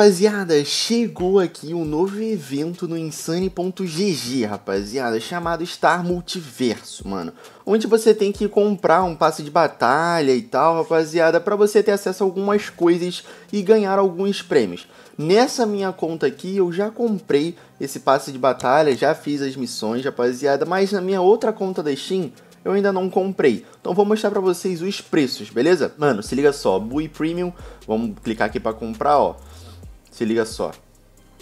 rapaziada, chegou aqui um novo evento no Insane.gg, rapaziada, chamado Star Multiverso, mano. Onde você tem que comprar um passe de batalha e tal, rapaziada, para você ter acesso a algumas coisas e ganhar alguns prêmios. Nessa minha conta aqui, eu já comprei esse passe de batalha, já fiz as missões, rapaziada, mas na minha outra conta da Steam eu ainda não comprei. Então vou mostrar pra vocês os preços, beleza? Mano, se liga só, Bui Premium, vamos clicar aqui pra comprar, ó. Se liga só.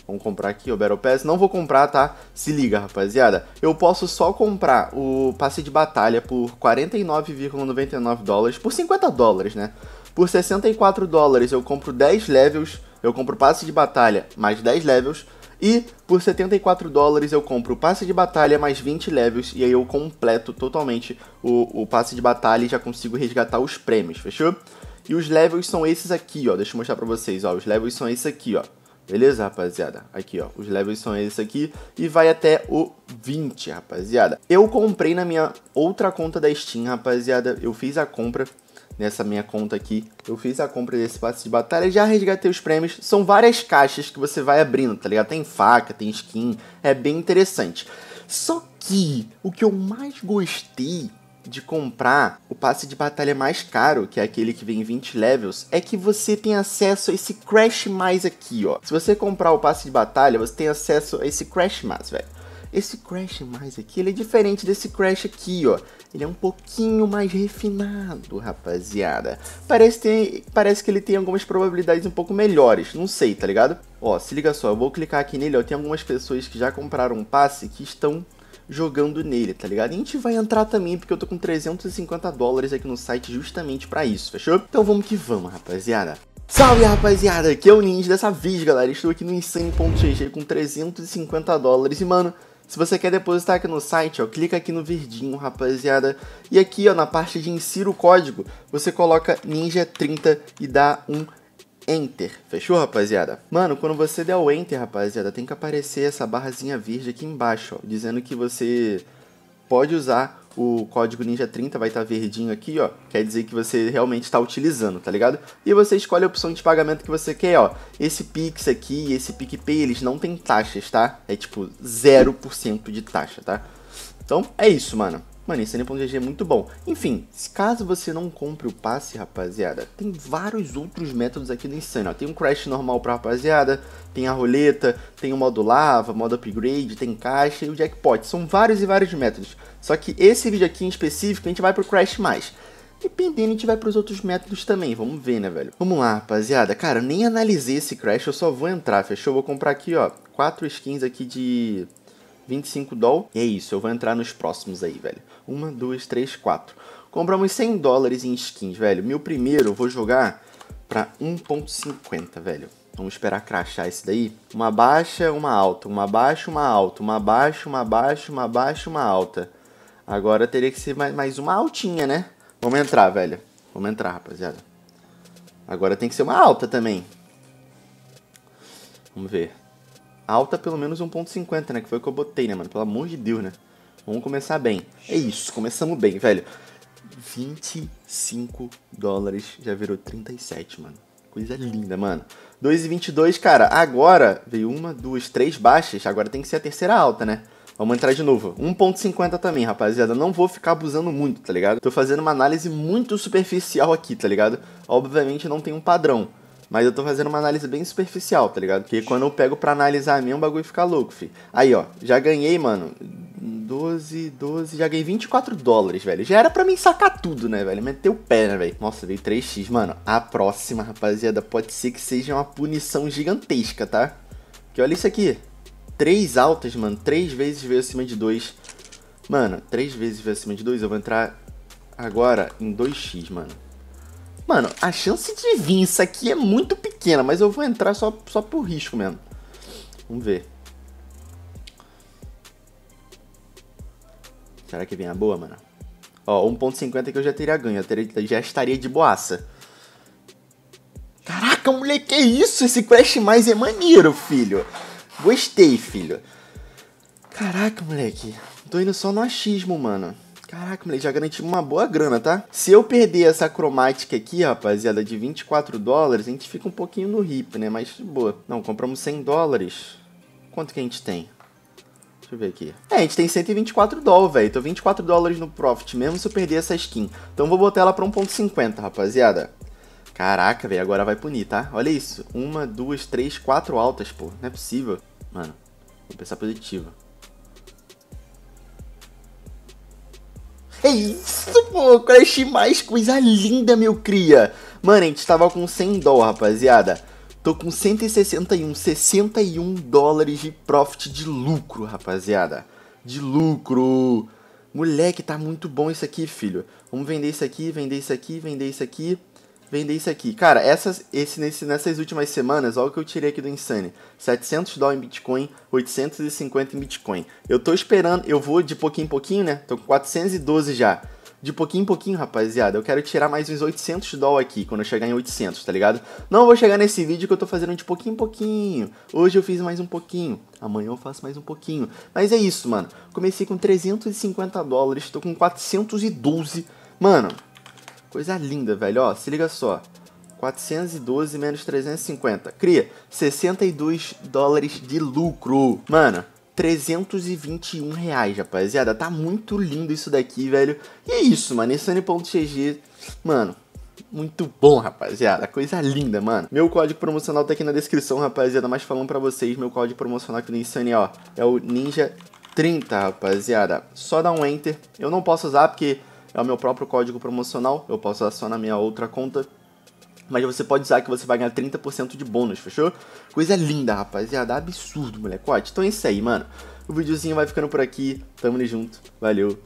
Vamos comprar aqui o Battle Pass. Não vou comprar, tá? Se liga, rapaziada. Eu posso só comprar o passe de batalha por 49,99 dólares. Por 50 dólares, né? Por 64 dólares eu compro 10 levels. Eu compro passe de batalha mais 10 levels. E por 74 dólares eu compro o passe de batalha mais 20 levels. E aí eu completo totalmente o, o passe de batalha e já consigo resgatar os prêmios, fechou? E os levels são esses aqui, ó. Deixa eu mostrar pra vocês, ó. Os levels são esses aqui, ó. Beleza, rapaziada? Aqui, ó, os levels são esses aqui e vai até o 20, rapaziada. Eu comprei na minha outra conta da Steam, rapaziada. Eu fiz a compra nessa minha conta aqui. Eu fiz a compra desse passe de batalha, já resgatei os prêmios. São várias caixas que você vai abrindo, tá ligado? Tem faca, tem skin, é bem interessante. Só que o que eu mais gostei de comprar o passe de batalha mais caro, que é aquele que vem em 20 levels, é que você tem acesso a esse Crash Mais aqui, ó. Se você comprar o passe de batalha, você tem acesso a esse Crash Mais, velho. Esse Crash mais aqui, ele é diferente desse Crash aqui, ó. Ele é um pouquinho mais refinado, rapaziada. Parece, ter, parece que ele tem algumas probabilidades um pouco melhores, não sei, tá ligado? Ó, se liga só, eu vou clicar aqui nele, ó. Tem algumas pessoas que já compraram um passe que estão jogando nele, tá ligado? E a gente vai entrar também, porque eu tô com 350 dólares aqui no site justamente pra isso, fechou? Então vamos que vamos, rapaziada. Salve rapaziada, aqui é o Ninja dessa vez, galera. Estou aqui no Insane.gg com 350 dólares e, mano, se você quer depositar aqui no site, ó, clica aqui no verdinho, rapaziada. E aqui, ó, na parte de insira o código, você coloca Ninja30 e dá um Enter. Fechou, rapaziada? Mano, quando você der o Enter, rapaziada, tem que aparecer essa barrazinha verde aqui embaixo, ó, dizendo que você pode usar o código Ninja 30 vai estar tá verdinho aqui, ó. Quer dizer que você realmente está utilizando, tá ligado? E você escolhe a opção de pagamento que você quer, ó. Esse Pix aqui e esse PicPay, eles não têm taxas, tá? É tipo 0% de taxa, tá? Então é isso, mano. Mano, insane.gg é muito bom. Enfim, caso você não compre o passe, rapaziada, tem vários outros métodos aqui do Insane. Ó. Tem um crash normal pra rapaziada, tem a roleta, tem o modo lava, modo upgrade, tem caixa e o jackpot. São vários e vários métodos. Só que esse vídeo aqui em específico, a gente vai pro crash mais. Dependendo, a gente vai pros outros métodos também, vamos ver, né, velho? Vamos lá, rapaziada. Cara, nem analisei esse Crash, eu só vou entrar, fechou? Vou comprar aqui, ó, quatro skins aqui de 25 doll. E é isso, eu vou entrar nos próximos aí, velho. Uma, duas, três, quatro. Compramos 100 dólares em skins, velho. Meu primeiro eu vou jogar pra 1.50, velho. Vamos esperar crachar esse daí. Uma baixa, uma alta, uma baixa, uma alta, uma baixa, uma baixa, uma baixa, uma alta. Agora teria que ser mais, mais uma altinha, né? Vamos entrar, velho. Vamos entrar, rapaziada. Agora tem que ser uma alta também. Vamos ver alta pelo menos 1.50, né? Que foi o que eu botei, né, mano? Pelo amor de Deus, né? Vamos começar bem. É isso, começamos bem, velho. 25 dólares já virou 37, mano. Coisa linda, mano. 2,22, cara. Agora veio uma, duas, três baixas. Agora tem que ser a terceira alta, né? Vamos entrar de novo. 1.50 também, rapaziada. Não vou ficar abusando muito, tá ligado? Tô fazendo uma análise muito superficial aqui, tá ligado? Obviamente não tem um padrão. Mas eu tô fazendo uma análise bem superficial, tá ligado? Porque quando eu pego pra analisar a mim, o bagulho fica louco, fi. Aí, ó, já ganhei, mano, 12, 12, já ganhei 24 dólares, velho. Já era pra mim sacar tudo, né, velho? Meteu o pé, né, velho? Nossa, veio 3x. Mano, a próxima, rapaziada, pode ser que seja uma punição gigantesca, tá? Que olha isso aqui. Três altas, mano. Três vezes veio acima de 2. Mano, três vezes veio acima de 2. Eu vou entrar agora em 2x, mano. Mano, a chance de vir isso aqui é muito pequena, mas eu vou entrar só, só por risco mesmo. Vamos ver. Será que vem a boa, mano? Ó, 1.50 que eu já teria ganho. Eu teria, já estaria de boaça. Caraca, moleque, que é isso? Esse Crash Mais é maneiro, filho. Gostei, filho. Caraca, moleque. Tô indo só no achismo, mano. Caraca, moleque, já garantiu uma boa grana, tá? Se eu perder essa cromática aqui, rapaziada, de 24 dólares, a gente fica um pouquinho no hip, né? Mas boa. Não, compramos 100 dólares. Quanto que a gente tem? Deixa eu ver aqui. É, a gente tem 124 dólares, velho. Tô 24 dólares no profit, mesmo se eu perder essa skin. Então vou botar ela pra 1.50, rapaziada. Caraca, velho, agora vai punir, tá? Olha isso. Uma, duas, três, quatro altas, pô. Não é possível. Mano, vou pensar positivo. É isso, pô, Crash mais coisa linda, meu cria. Mano, a gente tava com 100 dólar, rapaziada. Tô com 161, 61 dólares de profit de lucro, rapaziada. De lucro. Moleque, tá muito bom isso aqui, filho. Vamos vender isso aqui, vender isso aqui, vender isso aqui vender isso aqui. Cara, essas, esse, nesse, nessas últimas semanas, olha o que eu tirei aqui do Insane. 700 dólares em Bitcoin, 850 em Bitcoin. Eu tô esperando, eu vou de pouquinho em pouquinho, né? Tô com 412 já. De pouquinho em pouquinho, rapaziada, eu quero tirar mais uns 800 dólares aqui, quando eu chegar em 800, tá ligado? Não vou chegar nesse vídeo que eu tô fazendo de pouquinho em pouquinho. Hoje eu fiz mais um pouquinho, amanhã eu faço mais um pouquinho. Mas é isso, mano. Comecei com 350 dólares, tô com 412. Mano, Coisa linda, velho. Ó, se liga só. 412 menos 350. Cria 62 dólares de lucro. Mano, 321 reais, rapaziada. Tá muito lindo isso daqui, velho. E é isso, mano. Insane.cg, mano. Muito bom, rapaziada. Coisa linda, mano. Meu código promocional tá aqui na descrição, rapaziada. Mas falando pra vocês, meu código promocional aqui do Insane, ó. É o Ninja 30, rapaziada. Só dá um enter. Eu não posso usar porque é o meu próprio código promocional, eu posso acionar minha outra conta mas você pode usar que você vai ganhar 30% de bônus, fechou? Coisa linda, rapaziada, absurdo, molecote. Então é isso aí, mano. O videozinho vai ficando por aqui. Tamo junto. Valeu.